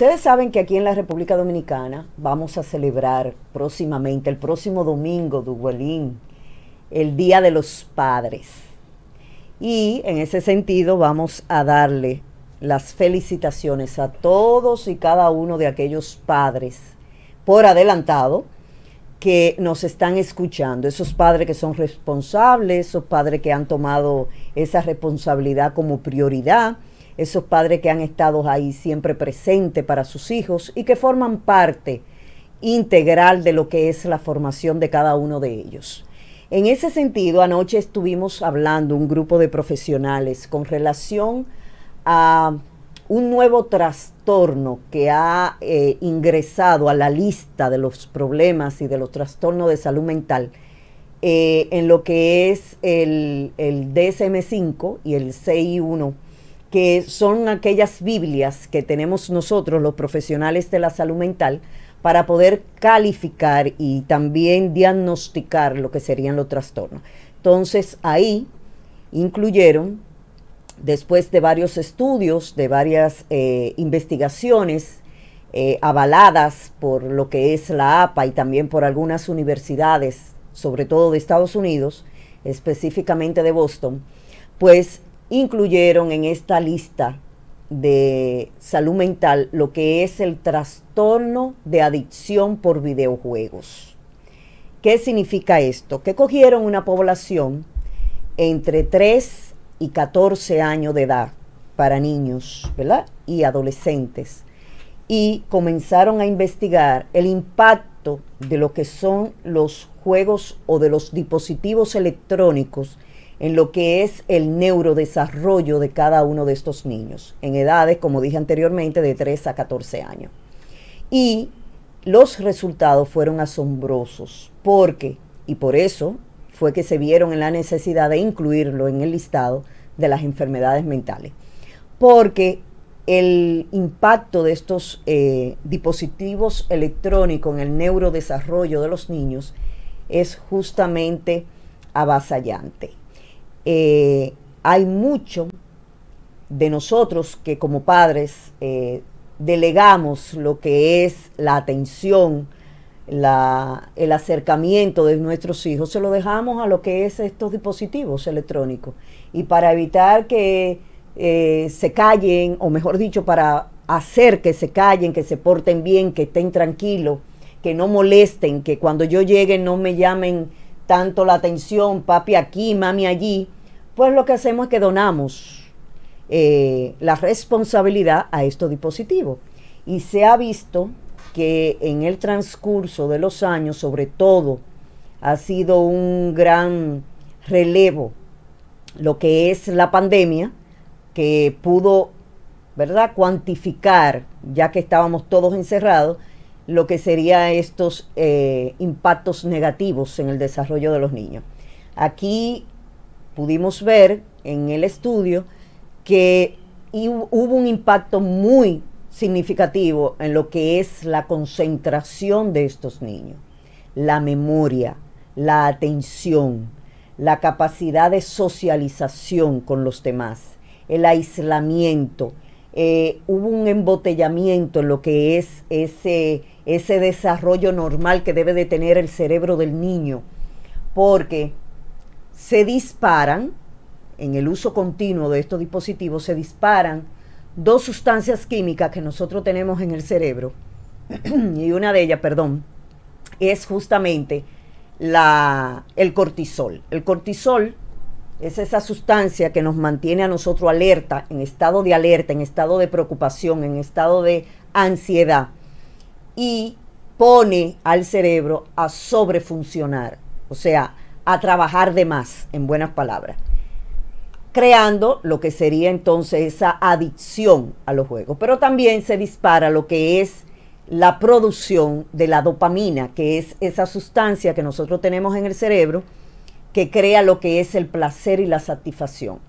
Ustedes saben que aquí en la República Dominicana vamos a celebrar próximamente, el próximo domingo, Duguelín, el Día de los Padres. Y en ese sentido vamos a darle las felicitaciones a todos y cada uno de aquellos padres por adelantado que nos están escuchando, esos padres que son responsables, esos padres que han tomado esa responsabilidad como prioridad esos padres que han estado ahí siempre presentes para sus hijos y que forman parte integral de lo que es la formación de cada uno de ellos. En ese sentido, anoche estuvimos hablando un grupo de profesionales con relación a un nuevo trastorno que ha eh, ingresado a la lista de los problemas y de los trastornos de salud mental eh, en lo que es el, el DSM-5 y el CI1 que son aquellas Biblias que tenemos nosotros, los profesionales de la salud mental, para poder calificar y también diagnosticar lo que serían los trastornos. Entonces ahí incluyeron, después de varios estudios, de varias eh, investigaciones eh, avaladas por lo que es la APA y también por algunas universidades, sobre todo de Estados Unidos, específicamente de Boston, pues incluyeron en esta lista de salud mental lo que es el trastorno de adicción por videojuegos. ¿Qué significa esto? Que cogieron una población entre 3 y 14 años de edad para niños y adolescentes y comenzaron a investigar el impacto de lo que son los juegos o de los dispositivos electrónicos en lo que es el neurodesarrollo de cada uno de estos niños, en edades, como dije anteriormente, de 3 a 14 años. Y los resultados fueron asombrosos, porque, y por eso fue que se vieron en la necesidad de incluirlo en el listado de las enfermedades mentales, porque el impacto de estos eh, dispositivos electrónicos en el neurodesarrollo de los niños es justamente avasallante. Eh, hay mucho de nosotros que como padres eh, delegamos lo que es la atención, el acercamiento de nuestros hijos, se lo dejamos a lo que es estos dispositivos electrónicos. Y para evitar que eh, se callen, o mejor dicho, para hacer que se callen, que se porten bien, que estén tranquilos, que no molesten, que cuando yo llegue no me llamen tanto la atención, papi aquí, mami allí, pues lo que hacemos es que donamos eh, la responsabilidad a estos dispositivos. Y se ha visto que en el transcurso de los años, sobre todo, ha sido un gran relevo lo que es la pandemia, que pudo, ¿verdad?, cuantificar, ya que estábamos todos encerrados, lo que serían estos eh, impactos negativos en el desarrollo de los niños. Aquí pudimos ver en el estudio que hubo un impacto muy significativo en lo que es la concentración de estos niños, la memoria, la atención, la capacidad de socialización con los demás, el aislamiento. Eh, hubo un embotellamiento en lo que es ese ese desarrollo normal que debe de tener el cerebro del niño, porque se disparan, en el uso continuo de estos dispositivos, se disparan dos sustancias químicas que nosotros tenemos en el cerebro, y una de ellas, perdón, es justamente la, el cortisol. El cortisol es esa sustancia que nos mantiene a nosotros alerta, en estado de alerta, en estado de preocupación, en estado de ansiedad y pone al cerebro a sobrefuncionar, o sea, a trabajar de más, en buenas palabras, creando lo que sería entonces esa adicción a los juegos. Pero también se dispara lo que es la producción de la dopamina, que es esa sustancia que nosotros tenemos en el cerebro que crea lo que es el placer y la satisfacción.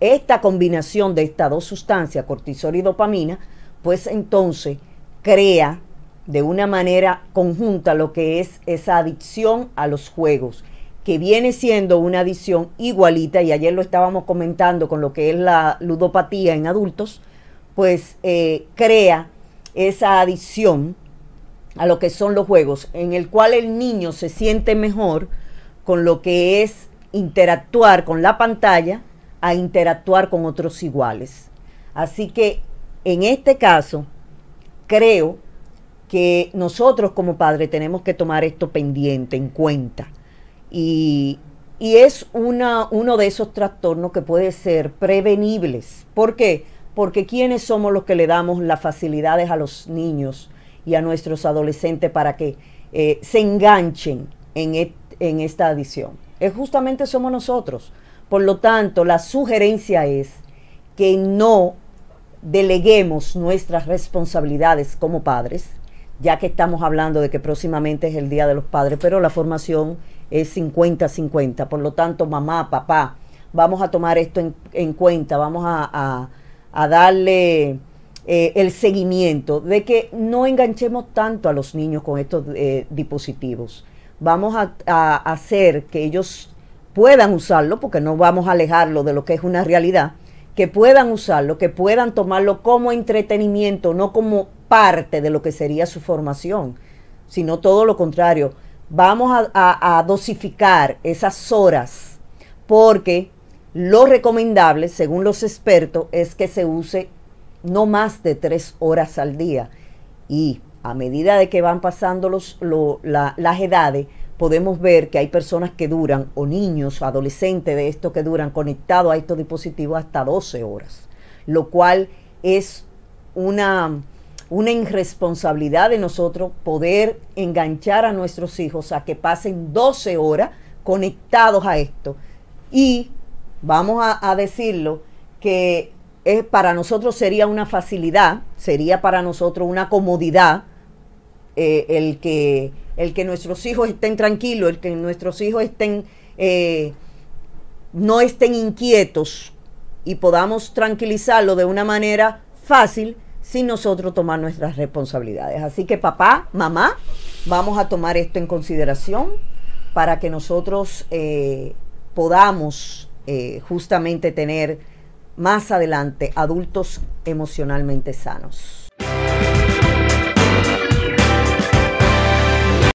Esta combinación de estas dos sustancias, cortisol y dopamina, pues entonces crea de una manera conjunta lo que es esa adicción a los juegos, que viene siendo una adicción igualita, y ayer lo estábamos comentando con lo que es la ludopatía en adultos, pues eh, crea esa adicción a lo que son los juegos, en el cual el niño se siente mejor con lo que es interactuar con la pantalla a interactuar con otros iguales. Así que en este caso, creo que nosotros como padres tenemos que tomar esto pendiente, en cuenta. Y, es una, uno de esos trastornos que puede ser prevenibles. ¿Por qué? Porque ¿quiénes somos los que le damos las facilidades a los niños y a nuestros adolescentes para que eh, se enganchen en, esta adicción? Es justamente somos nosotros. Por lo tanto, la sugerencia es que no deleguemos nuestras responsabilidades como padres ya que estamos hablando de que próximamente es el Día de los Padres, pero la formación es 50-50. Por lo tanto, mamá, papá, vamos a tomar esto en, cuenta, vamos a, darle eh, el seguimiento de que no enganchemos tanto a los niños con estos eh, dispositivos. Vamos a hacer que ellos puedan usarlo, porque no vamos a alejarlo de lo que es una realidad, que puedan usarlo, que puedan tomarlo como entretenimiento, no como parte de lo que sería su formación, sino todo lo contrario. Vamos a, dosificar esas horas porque lo recomendable, según los expertos, es que se use no más de tres horas al día. Y a medida de que van pasando los, las edades, podemos ver que hay personas que duran, o niños, o adolescentes de esto que duran conectados a estos dispositivos hasta 12 horas, lo cual es una, una irresponsabilidad de nosotros poder enganchar a nuestros hijos a que pasen 12 horas conectados a esto. Y vamos a, decirlo que eh, para nosotros sería una facilidad, sería para nosotros una comodidad eh, el, que, el que nuestros hijos estén tranquilos, el que nuestros hijos estén, eh, no estén inquietos y podamos tranquilizarlo de una manera fácil sin nosotros tomar nuestras responsabilidades. Así que papá, mamá, vamos a tomar esto en consideración para que nosotros eh, podamos eh, justamente tener más adelante adultos emocionalmente sanos.